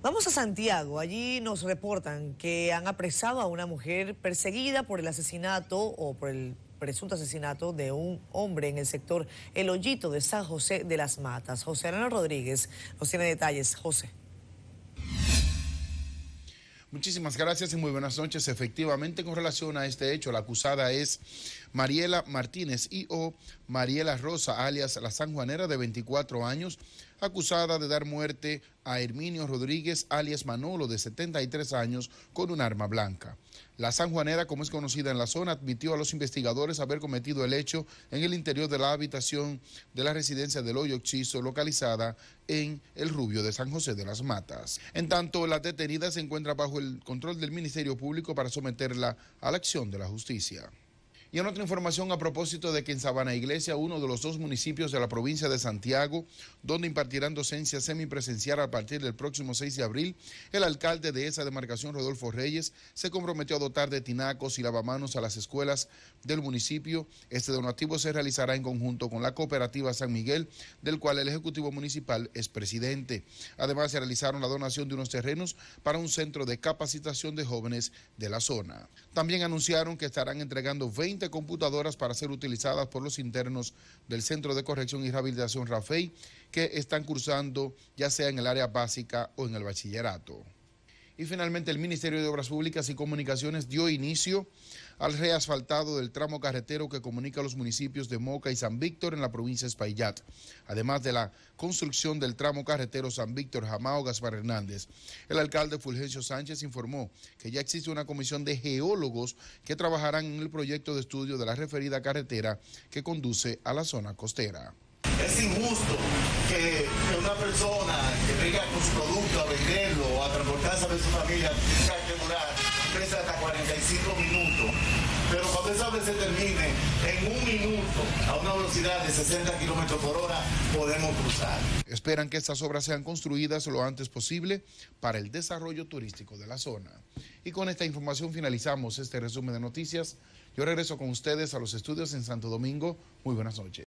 Vamos a Santiago. Allí nos reportan que han apresado a una mujer perseguida por el asesinato o por el presunto asesinato de un hombre en el sector El Hoyito de San José de las Matas. José Arana Rodríguez nos tiene detalles. José. Muchísimas gracias y muy buenas noches. Efectivamente, con relación a este hecho, la acusada es Mariela Martínez y o Mariela Rosa, alias la sanjuanera de 24 años, acusada de dar muerte a Herminio Rodríguez, alias Manolo, de 73 años, con un arma blanca. La sanjuanera, como es conocida en la zona, admitió a los investigadores haber cometido el hecho en el interior de la habitación de la residencia del hoyo hechizo localizada en El Rubio de San José de las Matas. En tanto, la detenida se encuentra bajo el control del Ministerio Público para someterla a la acción de la justicia. Y en otra información a propósito de que en Sabana Iglesia, uno de los dos municipios de la provincia de Santiago, donde impartirán docencia semipresencial a partir del próximo 6 de abril, el alcalde de esa demarcación, Rodolfo Reyes, se comprometió a dotar de tinacos y lavamanos a las escuelas del municipio. Este donativo se realizará en conjunto con la cooperativa San Miguel, del cual el Ejecutivo Municipal es presidente. Además, se realizaron la donación de unos terrenos para un centro de capacitación de jóvenes de la zona. También anunciaron que estarán entregando 20 computadoras para ser utilizadas por los internos del Centro de Corrección y Rehabilitación RAFEI que están cursando ya sea en el área básica o en el bachillerato. Y finalmente el Ministerio de Obras Públicas y Comunicaciones dio inicio al reasfaltado del tramo carretero que comunica los municipios de Moca y San Víctor en la provincia de Espaillat, además de la construcción del tramo carretero San Víctor Jamao Gaspar Hernández. El alcalde Fulgencio Sánchez informó que ya existe una comisión de geólogos que trabajarán en el proyecto de estudio de la referida carretera que conduce a la zona costera. Es injusto que una persona que venga con su producto a venderlo o a transportarse a su familia tenga que hasta 45 minutos. Pero cuando esa vez se termine, en un minuto, a una velocidad de 60 kilómetros por hora, podemos cruzar. Esperan que estas obras sean construidas lo antes posible para el desarrollo turístico de la zona. Y con esta información finalizamos este resumen de noticias. Yo regreso con ustedes a los estudios en Santo Domingo. Muy buenas noches.